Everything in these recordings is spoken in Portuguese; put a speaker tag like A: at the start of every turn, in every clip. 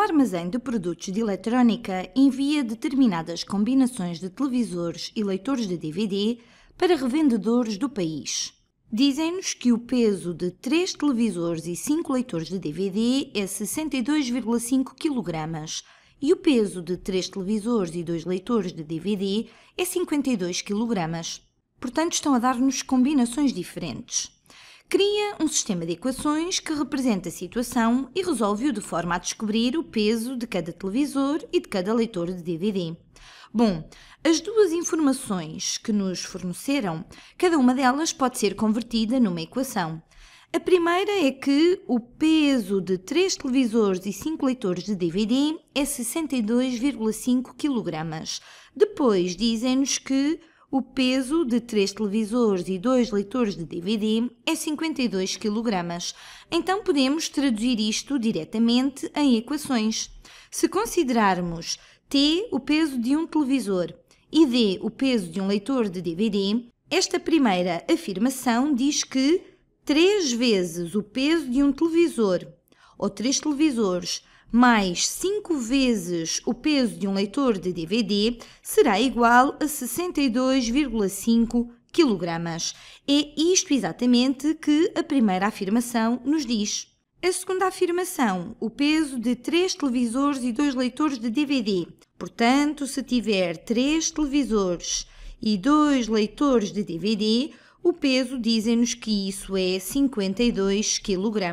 A: No armazém de produtos de eletrónica envia determinadas combinações de televisores e leitores de DVD para revendedores do país. Dizem-nos que o peso de 3 televisores e 5 leitores de DVD é 62,5 kg e o peso de 3 televisores e 2 leitores de DVD é 52 kg. Portanto, estão a dar-nos combinações diferentes cria um sistema de equações que representa a situação e resolve-o de forma a descobrir o peso de cada televisor e de cada leitor de DVD. Bom, as duas informações que nos forneceram, cada uma delas pode ser convertida numa equação. A primeira é que o peso de 3 televisores e 5 leitores de DVD é 62,5 kg. Depois dizem-nos que o peso de três televisores e dois leitores de DVD é 52 kg. Então podemos traduzir isto diretamente em equações. Se considerarmos T o peso de um televisor e D o peso de um leitor de DVD, esta primeira afirmação diz que 3 vezes o peso de um televisor ou três televisores mais 5 vezes o peso de um leitor de DVD será igual a 62,5 kg. É isto exatamente que a primeira afirmação nos diz. A segunda afirmação, o peso de 3 televisores e 2 leitores de DVD. Portanto, se tiver 3 televisores e 2 leitores de DVD, o peso dizem-nos que isso é 52 kg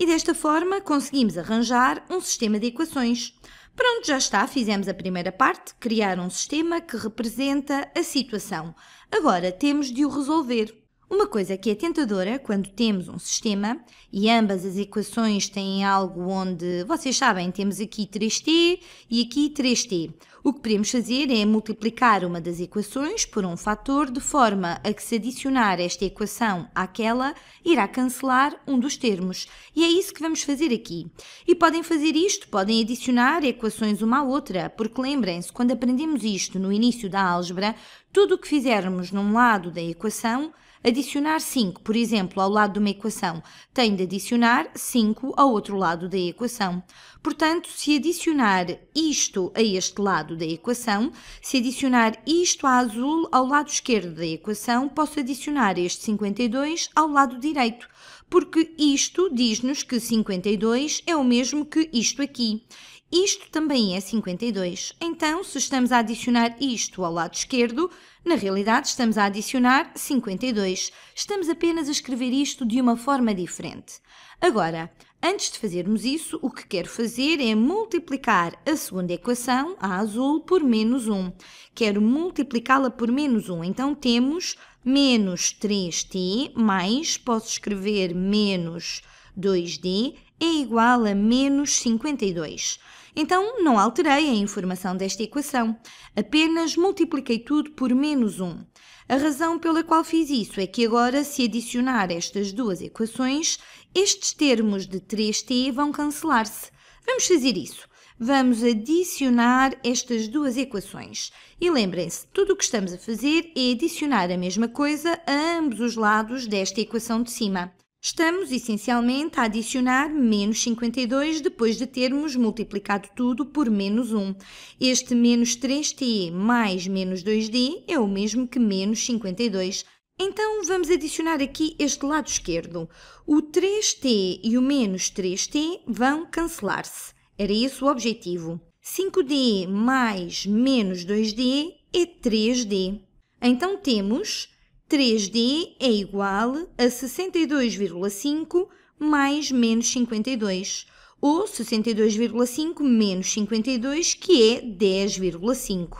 A: e desta forma conseguimos arranjar um sistema de equações. Pronto, já está, fizemos a primeira parte, criar um sistema que representa a situação. Agora temos de o resolver. Uma coisa que é tentadora quando temos um sistema e ambas as equações têm algo onde, vocês sabem, temos aqui 3t e aqui 3t. O que podemos fazer é multiplicar uma das equações por um fator de forma a que, se adicionar esta equação àquela, irá cancelar um dos termos. E é isso que vamos fazer aqui. E podem fazer isto, podem adicionar equações uma à outra, porque lembrem-se, quando aprendemos isto no início da álgebra, tudo o que fizermos num lado da equação, adicionar 5, por exemplo, ao lado de uma equação, tem de adicionar 5 ao outro lado da equação. Portanto, se adicionar isto a este lado da equação, se adicionar isto a azul ao lado esquerdo da equação, posso adicionar este 52 ao lado direito, porque isto diz-nos que 52 é o mesmo que isto aqui. Isto também é 52. Então, se estamos a adicionar isto ao lado esquerdo, na realidade estamos a adicionar 52. Estamos apenas a escrever isto de uma forma diferente. Agora, antes de fazermos isso, o que quero fazer é multiplicar a segunda equação, a azul, por menos 1. Quero multiplicá-la por menos 1. Então, temos menos 3t mais, posso escrever menos 3 2D é igual a menos 52. Então, não alterei a informação desta equação, apenas multipliquei tudo por menos 1. A razão pela qual fiz isso é que agora, se adicionar estas duas equações, estes termos de 3t vão cancelar-se. Vamos fazer isso. Vamos adicionar estas duas equações. E lembrem-se, tudo o que estamos a fazer é adicionar a mesma coisa a ambos os lados desta equação de cima. Estamos essencialmente a adicionar menos 52 depois de termos multiplicado tudo por menos 1. Este menos 3t mais menos 2d é o mesmo que menos 52. Então vamos adicionar aqui este lado esquerdo. O 3t e o menos 3t vão cancelar-se. Era esse o objetivo. 5d mais menos 2d é 3d. Então temos 3D é igual a 62,5 mais menos 52, ou 62,5 menos 52, que é 10,5.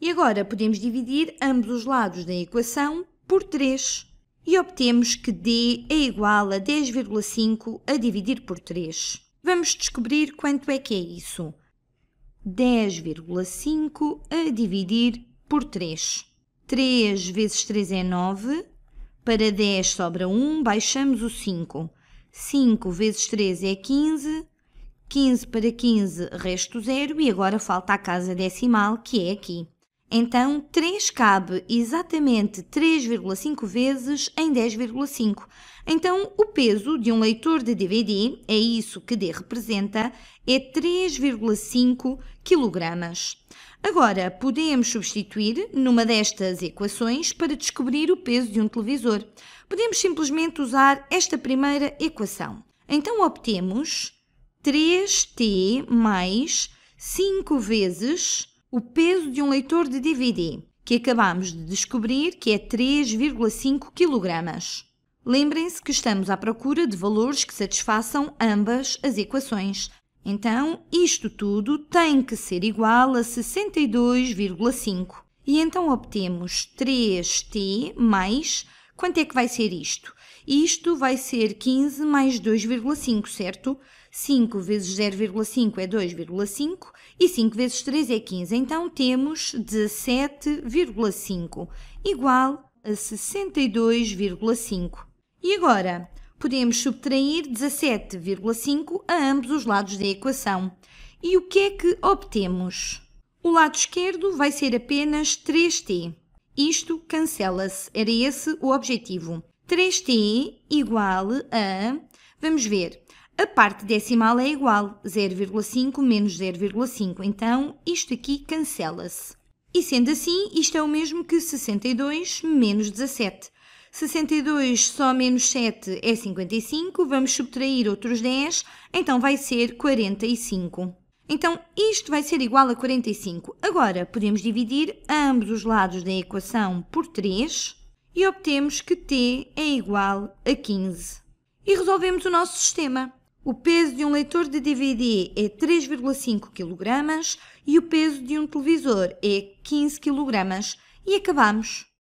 A: E agora podemos dividir ambos os lados da equação por 3 e obtemos que D é igual a 10,5 a dividir por 3. Vamos descobrir quanto é que é isso. 10,5 a dividir por 3. 3 vezes 3 é 9. Para 10 sobra 1, baixamos o 5. 5 vezes 3 é 15. 15 para 15, resto 0. E agora falta a casa decimal, que é aqui. Então, 3 cabe exatamente 3,5 vezes em 10,5. Então, o peso de um leitor de DVD, é isso que D representa, é 3,5 kg. Agora, podemos substituir numa destas equações para descobrir o peso de um televisor. Podemos simplesmente usar esta primeira equação. Então, obtemos 3t mais 5 vezes o peso de um leitor de DVD, que acabamos de descobrir que é 3,5 kg. Lembrem-se que estamos à procura de valores que satisfaçam ambas as equações. Então, isto tudo tem que ser igual a 62,5. E então obtemos 3t mais. Quanto é que vai ser isto? Isto vai ser 15 mais 2,5, certo? 5 vezes 0,5 é 2,5 e 5 vezes 3 é 15. Então temos 17,5 igual a 62,5. E agora, podemos subtrair 17,5 a ambos os lados da equação. E o que é que obtemos? O lado esquerdo vai ser apenas 3t. Isto cancela-se, era esse o objetivo. 3t igual a. Vamos ver. A parte decimal é igual, 0,5 menos 0,5, então isto aqui cancela-se. E sendo assim, isto é o mesmo que 62 menos 17. 62 só menos 7 é 55, vamos subtrair outros 10, então vai ser 45. Então, isto vai ser igual a 45. Agora, podemos dividir ambos os lados da equação por 3 e obtemos que t é igual a 15. E resolvemos o nosso sistema. O peso de um leitor de DVD é 3,5 kg e o peso de um televisor é 15 kg. E acabamos.